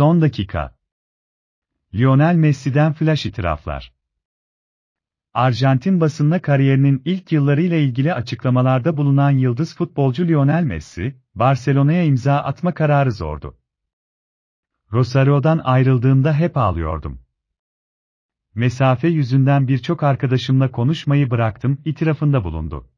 Son dakika. Lionel Messi'den flash itiraflar. Arjantin basınına kariyerinin ilk yıllarıyla ilgili açıklamalarda bulunan yıldız futbolcu Lionel Messi, Barcelona'ya imza atma kararı zordu. Rosario'dan ayrıldığımda hep ağlıyordum. Mesafe yüzünden birçok arkadaşımla konuşmayı bıraktım, itirafında bulundu.